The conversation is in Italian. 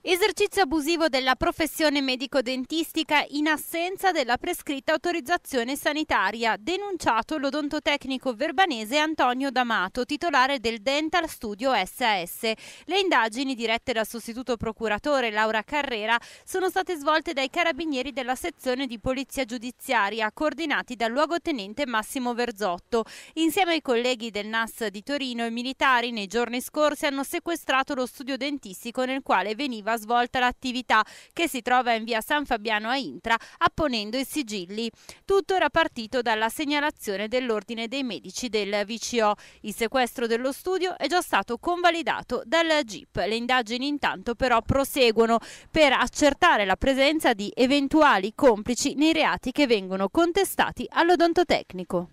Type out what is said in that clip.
Esercizio abusivo della professione medico-dentistica in assenza della prescritta autorizzazione sanitaria, denunciato l'odontotecnico verbanese Antonio D'Amato, titolare del Dental Studio SAS. Le indagini dirette dal sostituto procuratore Laura Carrera sono state svolte dai carabinieri della sezione di polizia giudiziaria, coordinati dal luogotenente Massimo Verzotto. Insieme ai colleghi del NAS di Torino, i militari nei giorni scorsi hanno sequestrato lo studio dentistico nel quale veniva veniva svolta l'attività che si trova in via San Fabiano a Intra apponendo i sigilli. Tutto era partito dalla segnalazione dell'ordine dei medici del VCO. Il sequestro dello studio è già stato convalidato dal GIP. Le indagini intanto però proseguono per accertare la presenza di eventuali complici nei reati che vengono contestati all'odontotecnico.